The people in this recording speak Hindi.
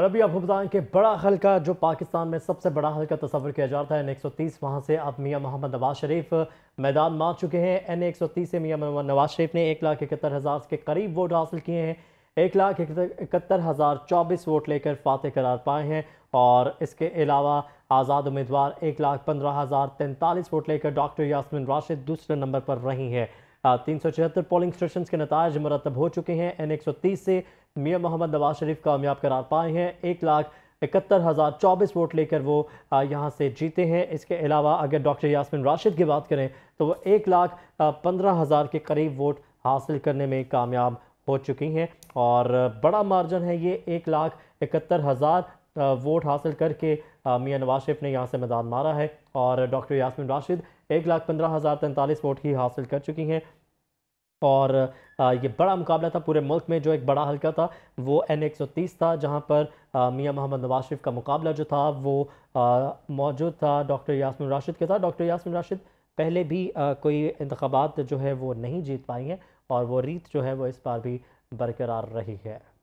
और अभी आपको बताएं कि बड़ा हल्का जो पाकिस्तान में सबसे बड़ा हल्का तस्वर किया जाता है एन एक सौ तीस वहाँ से अब मियाँ मोहम्मद नवाज शरीफ मैदान मार चुके हैं एन एक सौ तीस से मियाँ मोहम्मद नवाज शरीफ ने एक लाख इकहत्तर हज़ार के करीब वोट हासिल किए हैं एक लाख इकहत्तर हज़ार चौबीस वोट लेकर फातह करार पाए हैं और इसके अलावा आज़ाद उम्मीदवार एक लाख पंद्रह हज़ार तैंतालीस वोट लेकर डॉक्टर यासमिन राशिद दूसरे नंबर पर रही हैं तीन सौ छिहत्तर पोलिंग स्टेशन के नतज मरतब हो चुके हैं एन एक सौ तीस से मियाँ मोहम्मद नवाज शरीफ कामयाब करार पाए हैं एक लाख इकहत्तर हज़ार चौबीस वोट लेकर वो यहाँ से जीते हैं इसके अलावा अगर डॉक्टर यासमिन राशिद की बात करें तो वो एक लाख पंद्रह हज़ार के करीब वोट हासिल करने में कामयाब हो चुकी हैं और बड़ा मार्जन है ये एक लाख इकहत्तर हज़ार वोट हासिल करके मियाँ नवाज शरीफ ने यहाँ से मैदान मारा है और डॉक्टर यासमिन राशिद एक लाख पंद्रह हज़ार तैंतालीस वोट ही हासिल कर चुकी हैं और ये बड़ा मुकाबला था पूरे मुल्क में जो एक बड़ा हल्का था वो एन एक सौ तीस था जहाँ पर मियाँ मोहम्मद नवाज शरीफ का मुकाबला जो था वो मौजूद था डॉक्टर यासमिन राशिद के साथ डॉक्टर यासमिन राशिद पहले भी कोई इंतबात जो है वो नहीं जीत पाई हैं और वो रीत जो है वो इस बार भी बरकरार रही है